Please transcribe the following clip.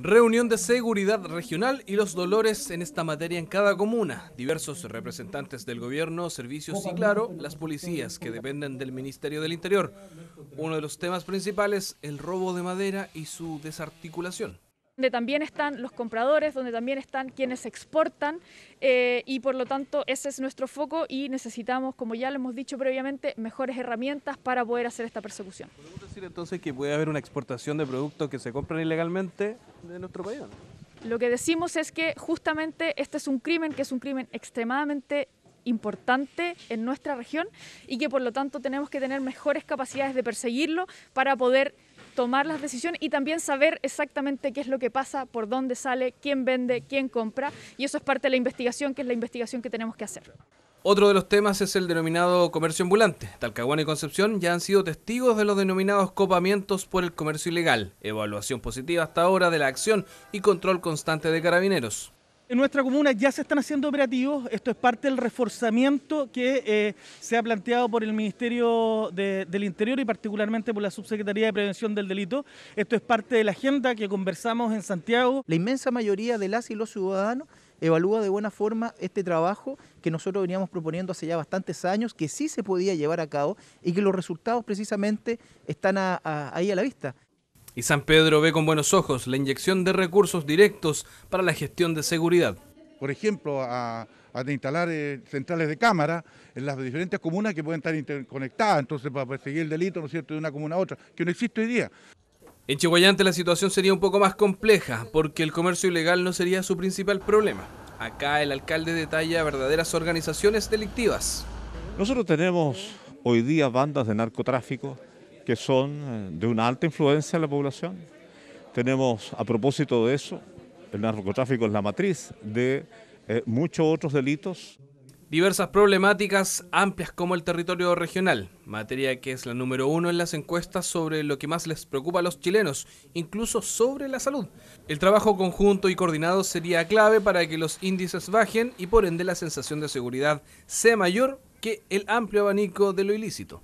Reunión de seguridad regional y los dolores en esta materia en cada comuna. Diversos representantes del gobierno, servicios y, claro, las policías que dependen del Ministerio del Interior. Uno de los temas principales, el robo de madera y su desarticulación donde también están los compradores, donde también están quienes exportan eh, y por lo tanto ese es nuestro foco y necesitamos, como ya lo hemos dicho previamente, mejores herramientas para poder hacer esta persecución. ¿Podemos decir entonces que puede haber una exportación de productos que se compran ilegalmente de nuestro país? Lo que decimos es que justamente este es un crimen que es un crimen extremadamente importante en nuestra región y que por lo tanto tenemos que tener mejores capacidades de perseguirlo para poder tomar las decisiones y también saber exactamente qué es lo que pasa, por dónde sale, quién vende, quién compra. Y eso es parte de la investigación, que es la investigación que tenemos que hacer. Otro de los temas es el denominado comercio ambulante. Talcahuano y Concepción ya han sido testigos de los denominados copamientos por el comercio ilegal. Evaluación positiva hasta ahora de la acción y control constante de carabineros. En nuestra comuna ya se están haciendo operativos, esto es parte del reforzamiento que eh, se ha planteado por el Ministerio del Interior y particularmente por la Subsecretaría de Prevención del Delito. Esto es parte de la agenda que conversamos en Santiago. La inmensa mayoría de las y los ciudadanos evalúa de buena forma este trabajo que nosotros veníamos proponiendo hace ya bastantes años, que sí se podía llevar a cabo y que los resultados precisamente están ahí a la vista. Y San Pedro ve con buenos ojos la inyección de recursos directos para la gestión de seguridad. Por ejemplo, a, instalar eh, centrales de cámara en las diferentes comunas que pueden estar interconectadas, entonces para perseguir el delito, ¿no es cierto?, de una comuna a otra, que no existe hoy día. En Chihuayante la situación sería un poco más compleja, porque el comercio ilegal no sería su principal problema. Acá el alcalde detalla verdaderas organizaciones delictivas. Nosotros tenemos hoy día bandas de narcotráfico que son eh, de una alta influencia en la población. Tenemos, a propósito de eso, el narcotráfico es la matriz de eh, muchos otros delitos. Diversas problemáticas amplias como el territorio regional, materia que es la número uno en las encuestas sobre lo que más les preocupa a los chilenos, incluso sobre la salud. El trabajo conjunto y coordinado sería clave para que los índices bajen y por ende la sensación de seguridad sea mayor que el amplio abanico de lo ilícito.